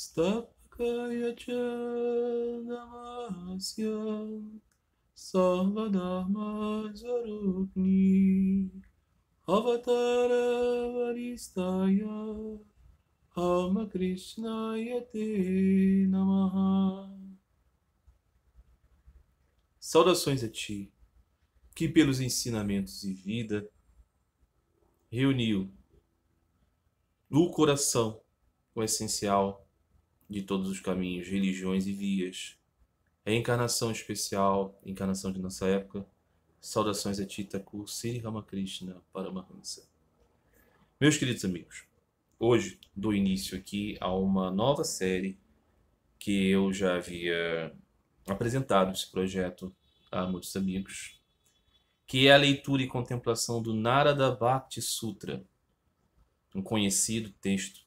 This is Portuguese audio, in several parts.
स्थापकायच नमस्य सर्वधर्मस्वरूपिणी अवतारवरिष्ठाय रामकृष्णाय ते नमः Saudações a ti, que pelos ensinamentos e vida reuniu no coração o essencial de todos os caminhos, religiões e vias. É encarnação especial, encarnação de nossa época. Saudações a Titaku Sri Ramakrishna Paramahansa. Meus queridos amigos, hoje dou início aqui a uma nova série que eu já havia apresentado esse projeto a muitos amigos que é a leitura e contemplação do Narada Bhakti Sutra, um conhecido texto,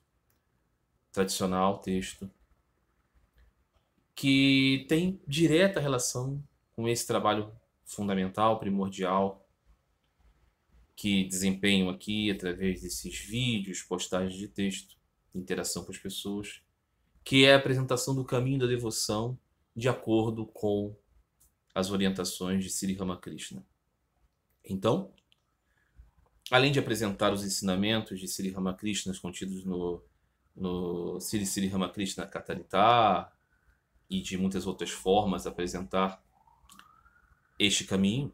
tradicional texto, que tem direta relação com esse trabalho fundamental, primordial, que desempenho aqui através desses vídeos, postagens de texto, interação com as pessoas, que é a apresentação do caminho da devoção de acordo com as orientações de Sri Ramakrishna. Então, além de apresentar os ensinamentos de Sri Ramakrishna contidos no, no Sri Sri Ramakrishna Katarita e de muitas outras formas apresentar este caminho,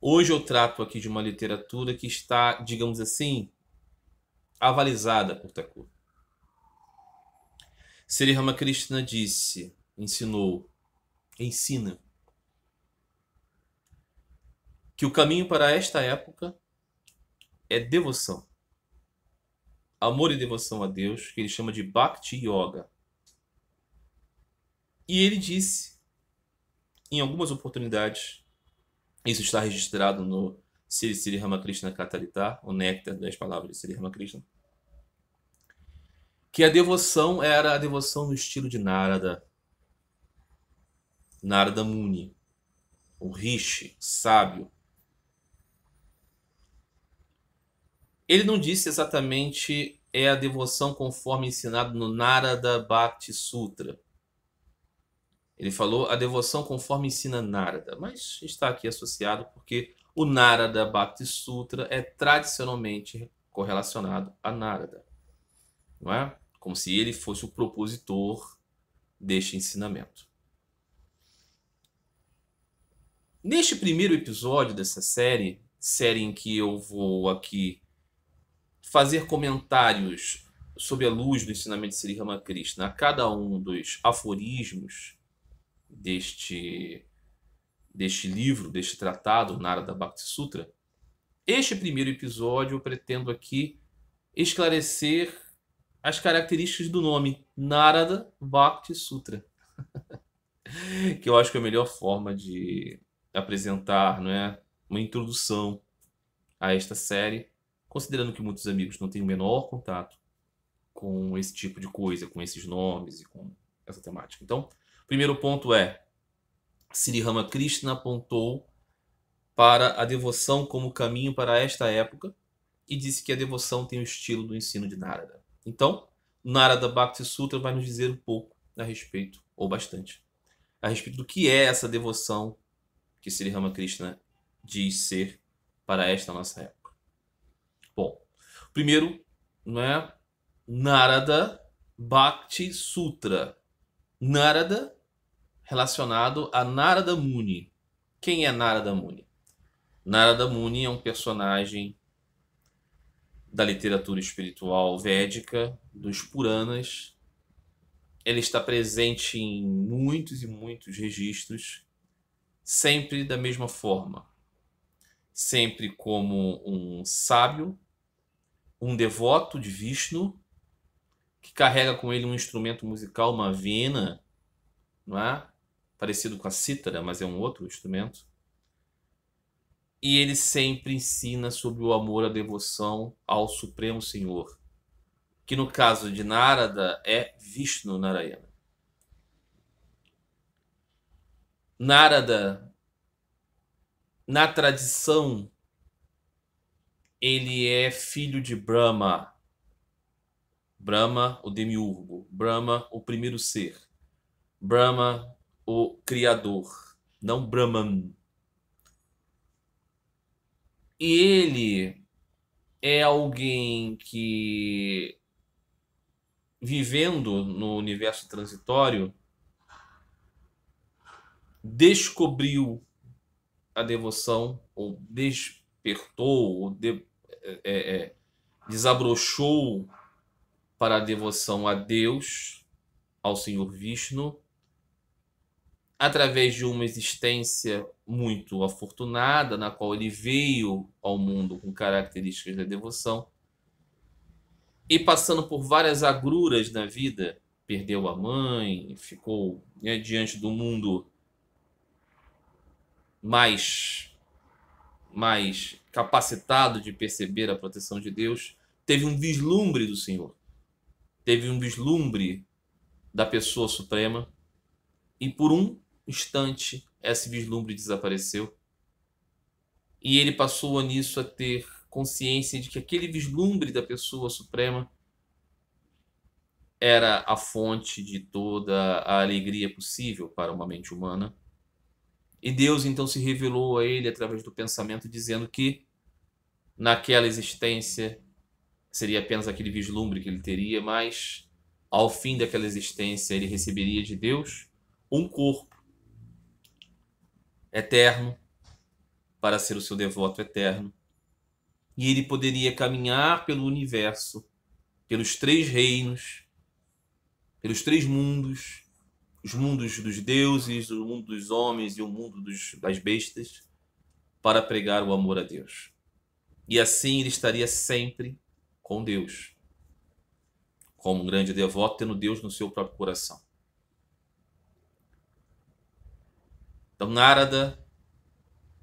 hoje eu trato aqui de uma literatura que está, digamos assim, avalizada por Thakur. Sri Ramakrishna disse, ensinou, ensina que o caminho para esta época é devoção. Amor e devoção a Deus, que ele chama de Bhakti Yoga. E ele disse, em algumas oportunidades, isso está registrado no Sri Sri Ramakrishna Katarita, o Néctar das Palavras de Sri Ramakrishna, que a devoção era a devoção no estilo de Narada, Narada Muni, o Rishi, sábio, Ele não disse exatamente é a devoção conforme ensinado no Narada Bhakti Sutra. Ele falou a devoção conforme ensina Narada, mas está aqui associado porque o Narada Bhakti Sutra é tradicionalmente correlacionado a Narada, não é? Como se ele fosse o propositor deste ensinamento. Neste primeiro episódio dessa série, série em que eu vou aqui fazer comentários sobre a luz do ensinamento de Sri Ramakrishna a cada um dos aforismos deste, deste livro, deste tratado, Narada Bhakti Sutra, este primeiro episódio eu pretendo aqui esclarecer as características do nome Narada Bhakti Sutra, que eu acho que é a melhor forma de apresentar não é, uma introdução a esta série Considerando que muitos amigos não têm o menor contato com esse tipo de coisa, com esses nomes e com essa temática. Então, primeiro ponto é: Sri Ramakrishna apontou para a devoção como caminho para esta época e disse que a devoção tem o estilo do ensino de Narada. Então, Narada Bhakti Sutra vai nos dizer um pouco a respeito, ou bastante, a respeito do que é essa devoção que Sri Ramakrishna diz ser para esta nossa época. Primeiro, né, Narada Bhakti Sutra. Narada relacionado a Narada Muni. Quem é Narada Muni? Narada Muni é um personagem da literatura espiritual védica, dos Puranas. Ele está presente em muitos e muitos registros, sempre da mesma forma, sempre como um sábio um devoto de Vishnu que carrega com ele um instrumento musical, uma vina, não é? Parecido com a cítara, mas é um outro instrumento. E ele sempre ensina sobre o amor, a devoção ao Supremo Senhor, que no caso de Narada é Vishnu Narayana. Narada, na tradição ele é filho de Brahma. Brahma, o demiurgo. Brahma, o primeiro ser. Brahma, o criador. Não Brahman. E ele é alguém que, vivendo no universo transitório, descobriu a devoção, ou despertou, ou de, é, é, desabrochou para a devoção a Deus, ao Senhor Vishnu, através de uma existência muito afortunada, na qual ele veio ao mundo com características da devoção, e passando por várias agruras na vida, perdeu a mãe, ficou né, diante do mundo mais mais capacitado de perceber a proteção de Deus, teve um vislumbre do Senhor, teve um vislumbre da pessoa suprema, e por um instante esse vislumbre desapareceu. E ele passou nisso a ter consciência de que aquele vislumbre da pessoa suprema era a fonte de toda a alegria possível para uma mente humana e Deus então se revelou a ele através do pensamento, dizendo que naquela existência seria apenas aquele vislumbre que ele teria, mas ao fim daquela existência ele receberia de Deus um corpo eterno para ser o seu devoto eterno. E ele poderia caminhar pelo universo, pelos três reinos, pelos três mundos, os mundos dos deuses, o mundo dos homens e o mundo dos, das bestas para pregar o amor a Deus. E assim ele estaria sempre com Deus, como um grande devoto, tendo Deus no seu próprio coração. Então, Narada,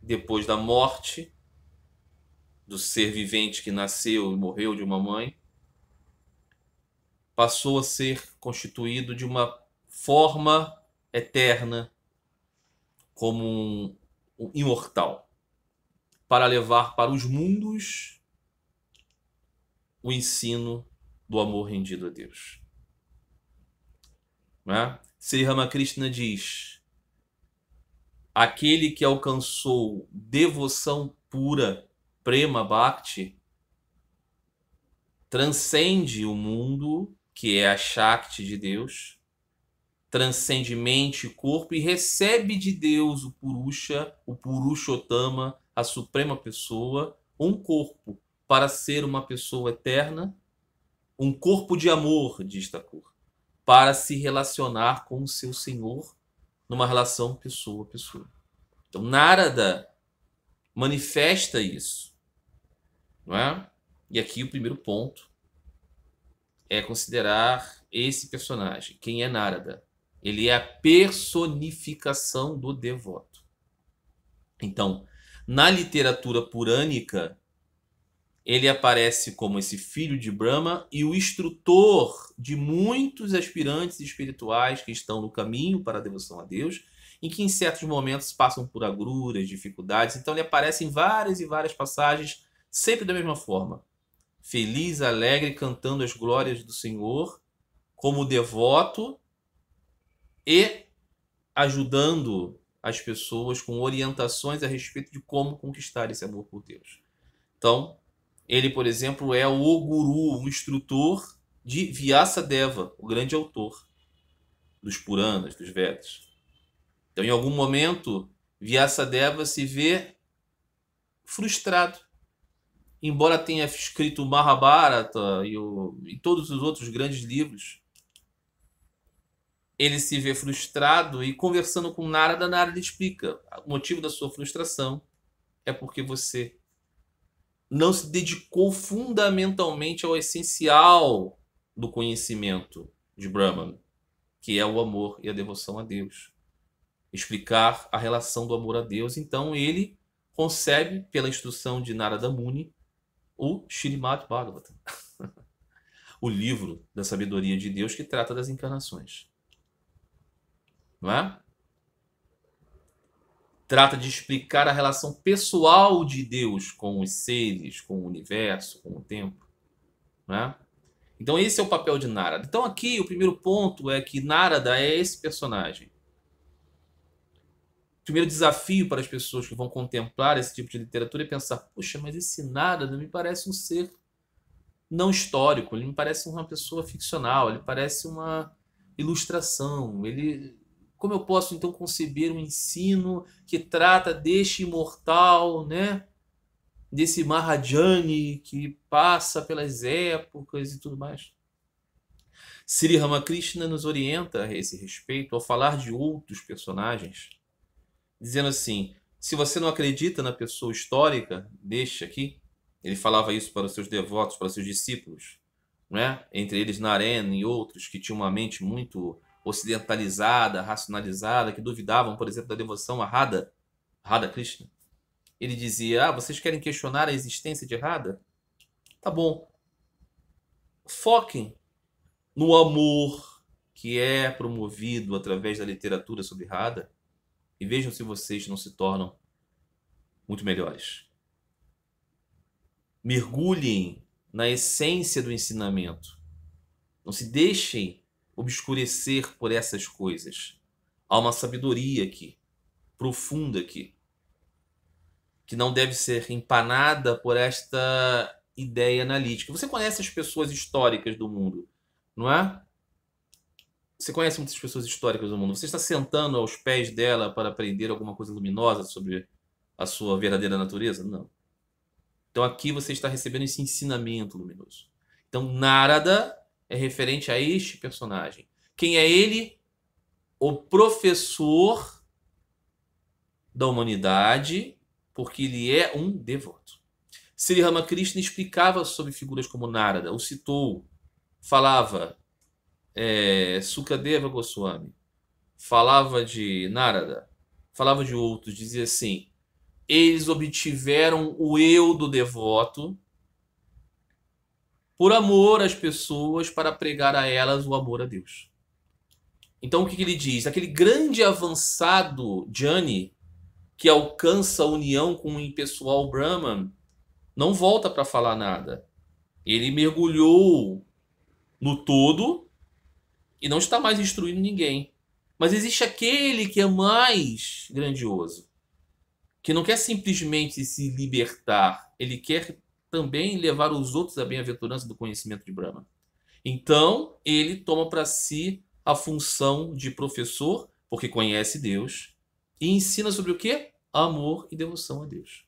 depois da morte do ser vivente que nasceu e morreu de uma mãe, passou a ser constituído de uma forma eterna como um, um imortal, para levar para os mundos o ensino do amor rendido a Deus. Né? Sri Ramakrishna diz: aquele que alcançou devoção pura, prema bhakti, transcende o mundo, que é a Shakti de Deus, transcende mente e corpo e recebe de Deus o Purusha, o Purushottama, a suprema pessoa, um corpo para ser uma pessoa eterna, um corpo de amor, diz Thakur, para se relacionar com o seu Senhor numa relação pessoa a pessoa. Então Narada manifesta isso, não é? E aqui o primeiro ponto é considerar esse personagem, quem é Narada. Ele é a personificação do devoto. Então, na literatura purânica, ele aparece como esse filho de Brahma e o instrutor de muitos aspirantes espirituais que estão no caminho para a devoção a Deus, em que em certos momentos passam por agruras, dificuldades. Então ele aparece em várias e várias passagens, sempre da mesma forma. Feliz, alegre, cantando as glórias do Senhor, como devoto e ajudando as pessoas com orientações a respeito de como conquistar esse amor por Deus. Então, ele, por exemplo, é o guru, o instrutor de Vyasa Deva, o grande autor dos Puranas, dos Vedas. Então, em algum momento, Vyasa Deva se vê frustrado. Embora tenha escrito o Mahabharata e, o, e todos os outros grandes livros, ele se vê frustrado e conversando com Narada, Narada explica o motivo da sua frustração é porque você não se dedicou fundamentalmente ao essencial do conhecimento de Brahman, que é o amor e a devoção a Deus. Explicar a relação do amor a Deus. Então ele concebe, pela instrução de Narada Muni, o Shrimad Bhagavatam, o livro da sabedoria de Deus que trata das encarnações. É? Trata de explicar a relação pessoal de Deus com os seres, com o universo, com o tempo, é? Então esse é o papel de Narada. Então aqui o primeiro ponto é que Narada é esse personagem. O primeiro desafio para as pessoas que vão contemplar esse tipo de literatura é pensar: poxa, mas esse Narada me parece um ser não histórico, ele me parece uma pessoa ficcional, ele parece uma ilustração, ele como eu posso então conceber um ensino que trata deste imortal, né? Desse Mahajani que passa pelas épocas e tudo mais. Sri Ramakrishna nos orienta a esse respeito ao falar de outros personagens, dizendo assim: se você não acredita na pessoa histórica, deste aqui. Ele falava isso para os seus devotos, para os seus discípulos, né? entre eles Naren e outros que tinham uma mente muito ocidentalizada, racionalizada, que duvidavam, por exemplo, da devoção a Radha, Radha Krishna. Ele dizia: Ah, vocês querem questionar a existência de Radha? Tá bom. Foquem no amor que é promovido através da literatura sobre Radha e vejam se vocês não se tornam muito melhores. Mergulhem na essência do ensinamento. Não se deixem obscurecer por essas coisas. Há uma sabedoria aqui, profunda aqui, que não deve ser empanada por esta ideia analítica. Você conhece as pessoas históricas do mundo, não é? Você conhece muitas pessoas históricas do mundo. Você está sentando aos pés dela para aprender alguma coisa luminosa sobre a sua verdadeira natureza? Não. Então aqui você está recebendo esse ensinamento luminoso. Então Narada é referente a este personagem. Quem é ele? O professor da humanidade, porque ele é um devoto. Sri Ramakrishna explicava sobre figuras como Narada, o citou, falava é, Sukadeva Goswami, falava de Narada, falava de outros, dizia assim: eles obtiveram o eu do devoto por amor às pessoas, para pregar a elas o amor a Deus. Então o que, que ele diz? Aquele grande avançado Jani, que alcança a união com o impessoal Brahman, não volta para falar nada. Ele mergulhou no todo e não está mais instruindo ninguém. Mas existe aquele que é mais grandioso, que não quer simplesmente se libertar, ele quer também levar os outros à bem-aventurança do conhecimento de Brahma. Então, ele toma para si a função de professor, porque conhece Deus, e ensina sobre o quê? Amor e devoção a Deus.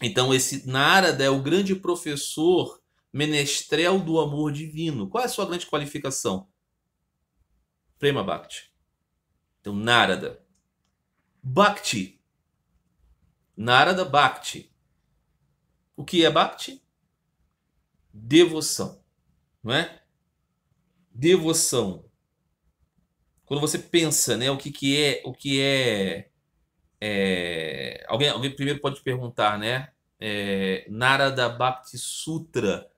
Então, esse Narada é o grande professor menestrel do amor divino. Qual é a sua grande qualificação? Prema Bhakti. Então, Narada. Bhakti. Narada Bhakti. O que é bhakti? Devoção, não é? Devoção. Quando você pensa, né, o que, que é, o que é, é... alguém, alguém primeiro pode perguntar, né? É, Narada Bhakti Sutra.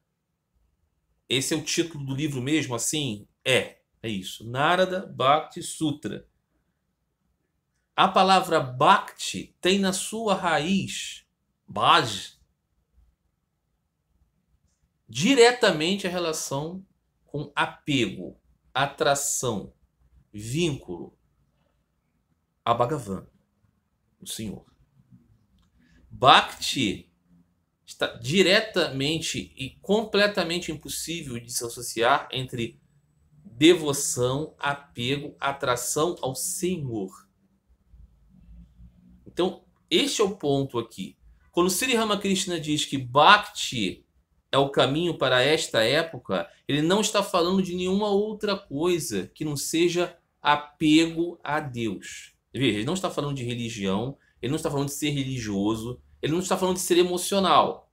Esse é o título do livro mesmo, assim? É, é isso. Narada Bhakti Sutra. A palavra Bhakti tem na sua raiz, Bhaj, diretamente a relação com apego, atração, vínculo a Bhagavan, o Senhor. Bhakti está diretamente e completamente impossível de se associar entre devoção, apego, atração ao Senhor. Então, este é o ponto aqui. Quando Sri Ramakrishna diz que Bhakti é o caminho para esta época, ele não está falando de nenhuma outra coisa que não seja apego a Deus. Veja, ele não está falando de religião, ele não está falando de ser religioso, ele não está falando de ser emocional.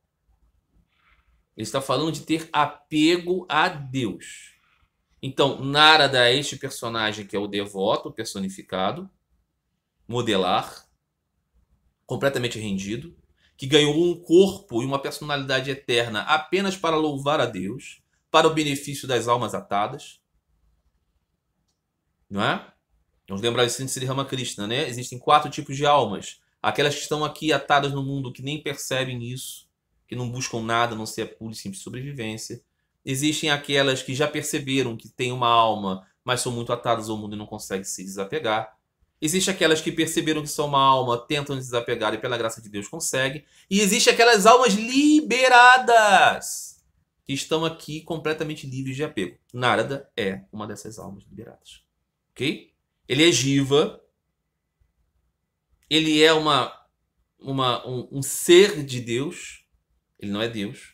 Ele está falando de ter apego a Deus. Então, Narada é este personagem que é o devoto personificado, modelar, completamente rendido que ganhou um corpo e uma personalidade eterna apenas para louvar a Deus, para o benefício das almas atadas. Não é? Vamos lembrar de Sri Ramakrishna, né? Existem quatro tipos de almas. Aquelas que estão aqui atadas no mundo, que nem percebem isso, que não buscam nada, não ser pura e simples sobrevivência. Existem aquelas que já perceberam que têm uma alma, mas são muito atadas ao mundo e não conseguem se desapegar. Existe aquelas que perceberam que são uma alma, tentam se desapegar e pela graça de Deus conseguem. E existe aquelas almas liberadas que estão aqui completamente livres de apego. Narada é uma dessas almas liberadas. OK? Ele é Jiva. Ele é uma, uma um, um ser de Deus. Ele não é Deus,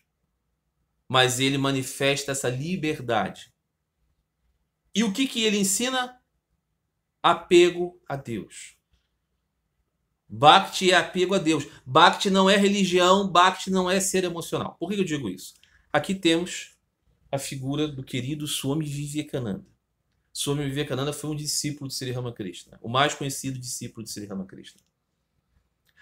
mas ele manifesta essa liberdade. E o que que ele ensina? apego a Deus. Bhakti é apego a Deus. Bhakti não é religião, Bhakti não é ser emocional. Por que eu digo isso? Aqui temos a figura do querido Swami Vivekananda. Swami Vivekananda foi um discípulo de Sri Ramakrishna, o mais conhecido discípulo de Sri Ramakrishna.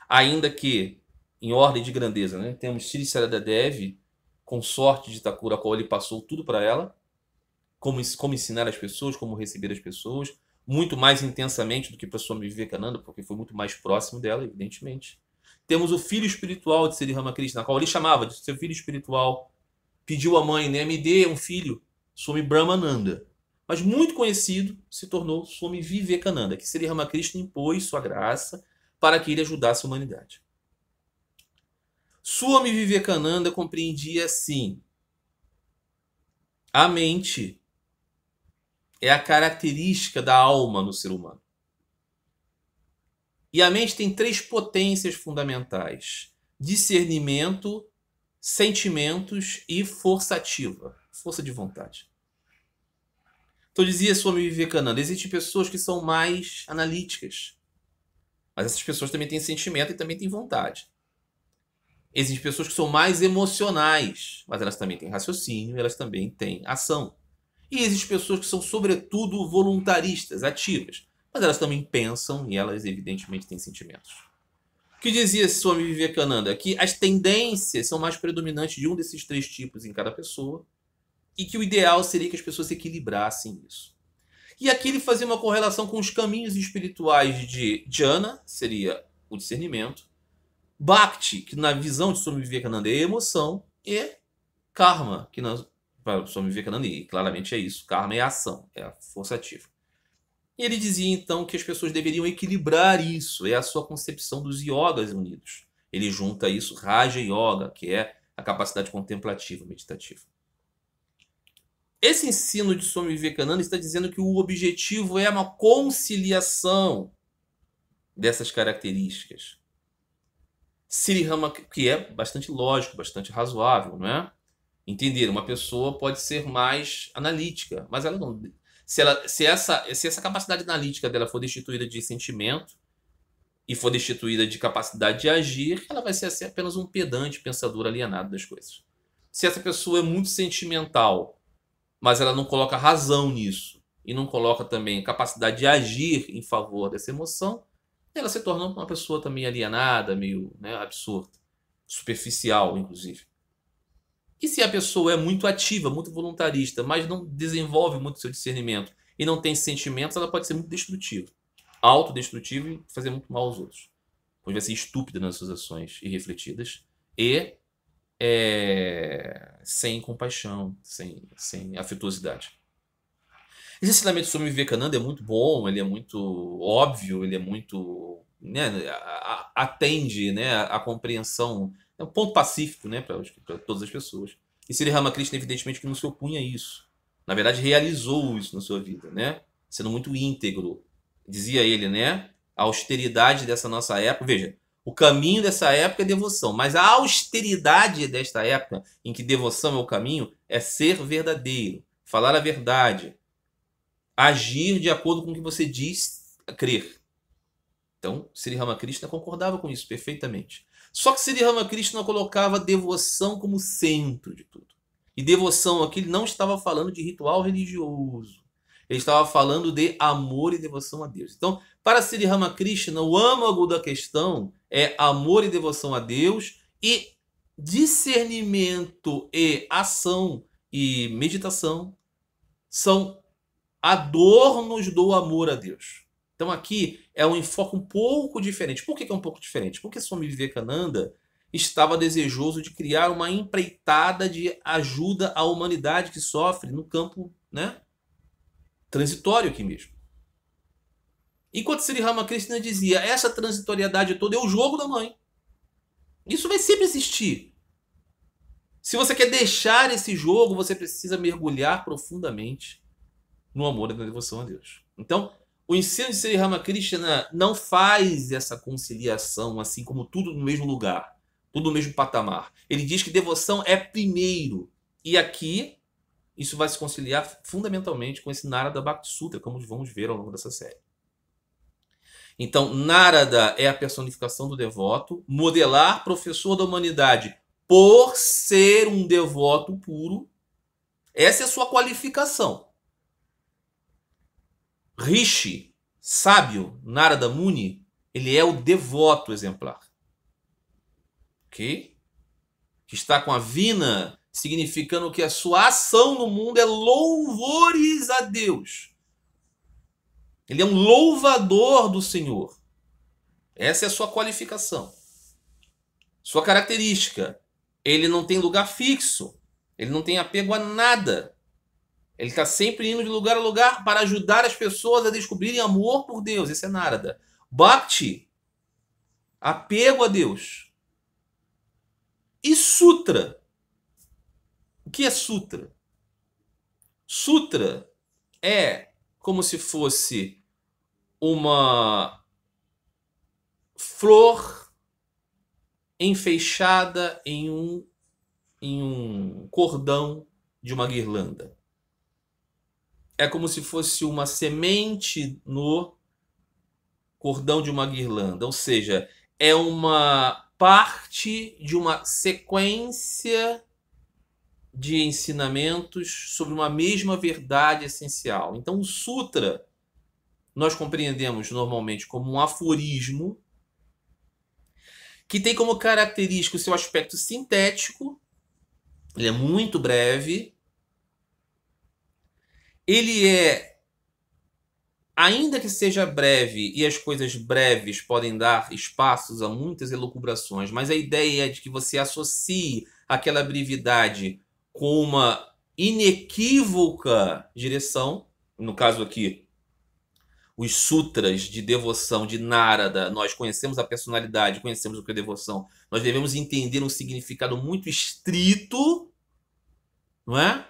Ainda que, em ordem de grandeza, né, temos Sri Saradadev, consorte de Thakura, a qual ele passou tudo para ela, como, como ensinar as pessoas, como receber as pessoas, muito mais intensamente do que Swami Vivekananda, porque foi muito mais próximo dela, evidentemente. Temos o filho espiritual de Sri Ramakrishna, a qual ele chamava de seu filho espiritual. Pediu à mãe, né, me dê um filho, Swami Brahmananda. Mas muito conhecido se tornou Swami Vivekananda, que Sri Ramakrishna impôs sua graça para que ele ajudasse a humanidade. Swami Vivekananda compreendia assim: a mente é a característica da alma no ser humano. E a mente tem três potências fundamentais: discernimento, sentimentos e força ativa, força de vontade. Então dizia Swami Vivekananda, existem pessoas que são mais analíticas, mas essas pessoas também têm sentimento e também têm vontade. Existem pessoas que são mais emocionais, mas elas também têm raciocínio, elas também têm ação. E existem pessoas que são, sobretudo, voluntaristas, ativas. Mas elas também pensam e elas, evidentemente, têm sentimentos. O que dizia Swami Vivekananda? Que as tendências são mais predominantes de um desses três tipos em cada pessoa e que o ideal seria que as pessoas equilibrassem isso. E aqui ele fazia uma correlação com os caminhos espirituais de Jhana, seria o discernimento, Bhakti, que na visão de Swami Vivekananda é emoção, e Karma, que na para a pessoa e claramente é isso. Karma é a ação, é a força ativa. E ele dizia então que as pessoas deveriam equilibrar isso, é a sua concepção dos yogas unidos. Ele junta isso Raja Yoga, que é a capacidade contemplativa, meditativa. Esse ensino de Swami Vivekananda está dizendo que o objetivo é uma conciliação dessas características. Sri Rama, que é bastante lógico, bastante razoável, não é? Entender? Uma pessoa pode ser mais analítica, mas ela não. Se, ela, se, essa, se essa capacidade analítica dela for destituída de sentimento e for destituída de capacidade de agir, ela vai ser assim, apenas um pedante pensador alienado das coisas. Se essa pessoa é muito sentimental, mas ela não coloca razão nisso e não coloca também capacidade de agir em favor dessa emoção, ela se torna uma pessoa também alienada, meio né, absurda, superficial, inclusive. E se a pessoa é muito ativa, muito voluntarista, mas não desenvolve muito seu discernimento e não tem sentimentos, ela pode ser muito destrutiva, autodestrutiva e fazer muito mal aos outros. Pode ser estúpida nas suas ações irrefletidas e é, sem compaixão, sem, sem afetuosidade. Esse ensinamento sobre Vivekananda é muito bom, ele é muito óbvio, ele é muito. Né, atende né, a compreensão é um ponto pacífico, né, para todas as pessoas. E Sri Ramakrishna, evidentemente, que não se opunha a isso. Na verdade, realizou isso na sua vida, né? Sendo muito íntegro. Dizia ele, né? A austeridade dessa nossa época. Veja, o caminho dessa época é devoção, mas a austeridade desta época, em que devoção é o caminho, é ser verdadeiro, falar a verdade, agir de acordo com o que você diz crer. Então, Sri Ramakrishna concordava com isso perfeitamente. Só que Sri Ramakrishna colocava devoção como centro de tudo. E devoção aqui ele não estava falando de ritual religioso. Ele estava falando de amor e devoção a Deus. Então, para Sri Ramakrishna, o âmago da questão é amor e devoção a Deus e discernimento e ação e meditação são adornos do amor a Deus. Então aqui é um enfoque um pouco diferente. Por que, que é um pouco diferente? Porque Swami Vivekananda estava desejoso de criar uma empreitada de ajuda à humanidade que sofre no campo né, transitório aqui mesmo. Enquanto Sri Ramakrishna dizia, essa transitoriedade toda é o jogo da mãe. Isso vai sempre existir. Se você quer deixar esse jogo, você precisa mergulhar profundamente no amor e na devoção a Deus. Então, o ensino de Sri Ramakrishna não faz essa conciliação assim como tudo no mesmo lugar, tudo no mesmo patamar. Ele diz que devoção é primeiro. E aqui isso vai se conciliar fundamentalmente com esse Narada Bhakti Sutra, como vamos ver ao longo dessa série. Então, Narada é a personificação do devoto, modelar professor da humanidade por ser um devoto puro. Essa é a sua qualificação. Rishi, sábio, Narada Muni, ele é o devoto exemplar. Ok? Que está com a vina, significando que a sua ação no mundo é louvores a Deus. Ele é um louvador do Senhor. Essa é a sua qualificação. Sua característica. Ele não tem lugar fixo. Ele não tem apego a nada. Ele está sempre indo de lugar a lugar para ajudar as pessoas a descobrirem amor por Deus. Esse é Narada. Bhakti, apego a Deus. E Sutra. O que é Sutra? Sutra é como se fosse uma flor enfeixada em um, em um cordão de uma guirlanda é como se fosse uma semente no cordão de uma guirlanda, ou seja, é uma parte de uma sequência de ensinamentos sobre uma mesma verdade essencial. Então, o Sutra nós compreendemos normalmente como um aforismo que tem como característica o seu aspecto sintético, ele é muito breve, ele é, ainda que seja breve, e as coisas breves podem dar espaços a muitas elucubrações, mas a ideia é de que você associe aquela brevidade com uma inequívoca direção, no caso aqui, os sutras de devoção de Narada, nós conhecemos a personalidade, conhecemos o que é devoção, nós devemos entender um significado muito estrito, não é?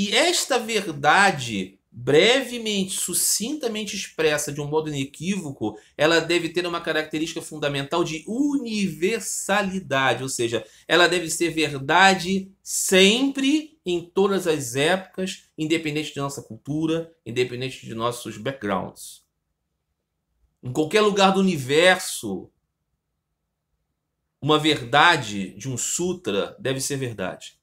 E esta verdade, brevemente, sucintamente expressa de um modo inequívoco, ela deve ter uma característica fundamental de universalidade, ou seja, ela deve ser verdade sempre, em todas as épocas, independente de nossa cultura, independente de nossos backgrounds. Em qualquer lugar do universo, uma verdade de um sutra deve ser verdade.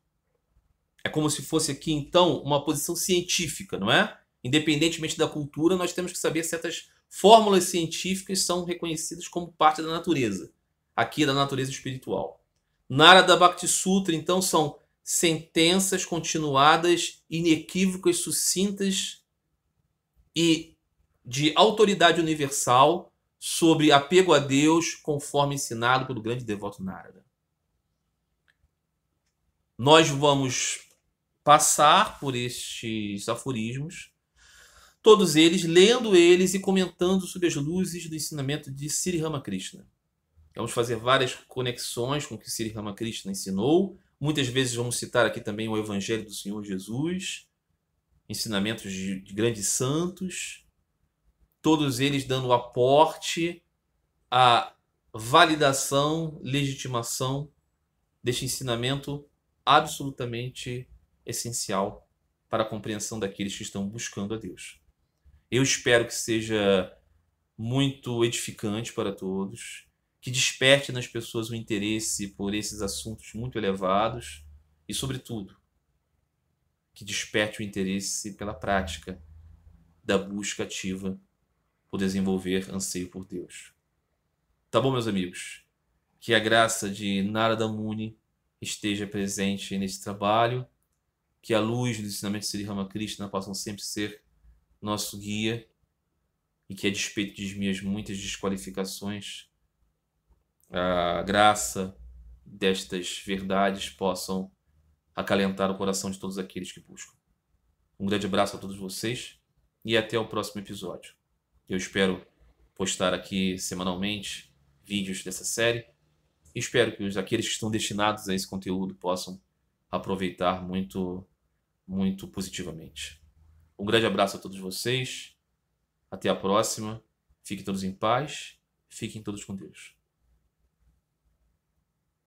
É como se fosse aqui, então, uma posição científica, não é? Independentemente da cultura, nós temos que saber certas fórmulas científicas são reconhecidas como parte da natureza, aqui da natureza espiritual. Narada Bhakti Sutra, então, são sentenças continuadas, inequívocas, sucintas e de autoridade universal sobre apego a Deus, conforme ensinado pelo grande devoto Narada. Nós vamos passar por estes aforismos, todos eles lendo eles e comentando sobre as luzes do ensinamento de Sri Ramakrishna. Vamos fazer várias conexões com o que Sri Ramakrishna ensinou. Muitas vezes vamos citar aqui também o Evangelho do Senhor Jesus, ensinamentos de grandes santos, todos eles dando aporte à validação, legitimação deste ensinamento absolutamente essencial para a compreensão daqueles que estão buscando a Deus. Eu espero que seja muito edificante para todos, que desperte nas pessoas o interesse por esses assuntos muito elevados e, sobretudo, que desperte o interesse pela prática da busca ativa por desenvolver anseio por Deus. Tá bom, meus amigos? Que a graça de Narada Muni esteja presente nesse trabalho que a luz do ensinamento de Sri Ramakrishna possam sempre ser nosso guia e que, a despeito de minhas muitas desqualificações, a graça destas verdades possam acalentar o coração de todos aqueles que buscam. Um grande abraço a todos vocês e até o próximo episódio. Eu espero postar aqui semanalmente vídeos dessa série e espero que aqueles que estão destinados a esse conteúdo possam aproveitar muito muito positivamente. Um grande abraço a todos vocês. Até a próxima. Fiquem todos em paz. Fiquem todos com Deus.